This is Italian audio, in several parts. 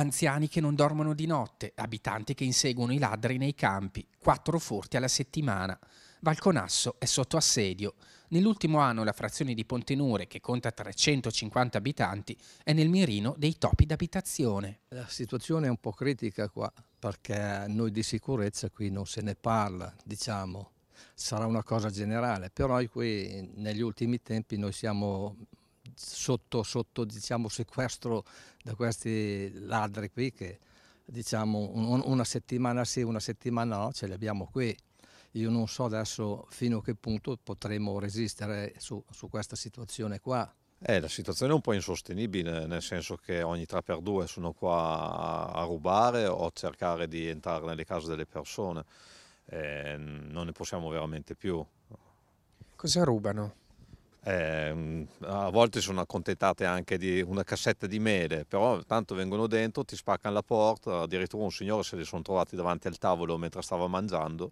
anziani che non dormono di notte, abitanti che inseguono i ladri nei campi, quattro furti alla settimana. Valconasso è sotto assedio. Nell'ultimo anno la frazione di Pontenure, che conta 350 abitanti, è nel mirino dei topi d'abitazione. La situazione è un po' critica qua, perché noi di sicurezza qui non se ne parla, diciamo sarà una cosa generale, però qui negli ultimi tempi noi siamo sotto, sotto diciamo, sequestro da questi ladri qui che diciamo, un, una settimana sì, una settimana no, ce li abbiamo qui. Io non so adesso fino a che punto potremo resistere su, su questa situazione qua. Eh, la situazione è un po' insostenibile, nel senso che ogni tre per due sono qua a rubare o a cercare di entrare nelle case delle persone. Eh, non ne possiamo veramente più. Cosa rubano? Eh, a volte sono accontentate anche di una cassetta di mele, però tanto vengono dentro, ti spaccano la porta, addirittura un signore se li sono trovati davanti al tavolo mentre stava mangiando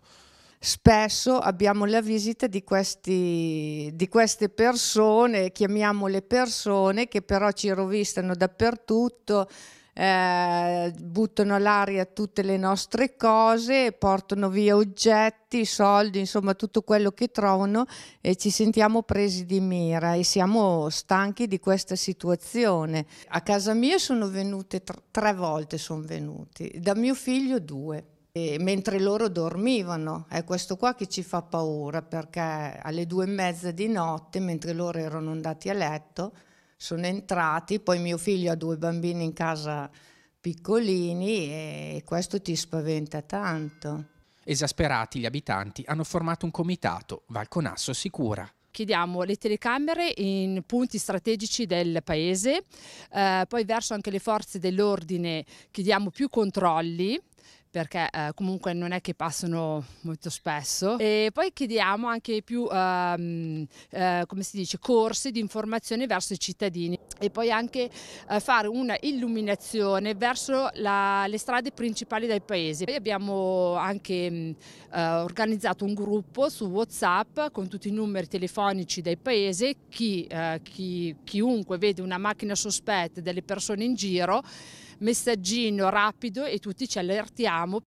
spesso abbiamo la visita di, questi, di queste persone, chiamiamole persone, che però ci rovistano dappertutto. Eh, buttano all'aria tutte le nostre cose, portano via oggetti, soldi, insomma tutto quello che trovano e ci sentiamo presi di mira e siamo stanchi di questa situazione. A casa mia sono venute tre, tre volte, sono venuti, da mio figlio due e, mentre loro dormivano. È questo qua che ci fa paura perché alle due e mezza di notte, mentre loro erano andati a letto, sono entrati, poi mio figlio ha due bambini in casa piccolini e questo ti spaventa tanto. Esasperati gli abitanti hanno formato un comitato, Valconasso Sicura. Chiediamo le telecamere in punti strategici del paese, eh, poi verso anche le forze dell'ordine chiediamo più controlli perché eh, comunque non è che passano molto spesso. E poi chiediamo anche più, ehm, eh, come si dice, corsi di informazione verso i cittadini e poi anche eh, fare una illuminazione verso la, le strade principali del paese. Poi abbiamo anche mm, eh, organizzato un gruppo su WhatsApp con tutti i numeri telefonici del paese, chi, eh, chi, chiunque vede una macchina sospetta delle persone in giro messaggino rapido e tutti ci allertiamo.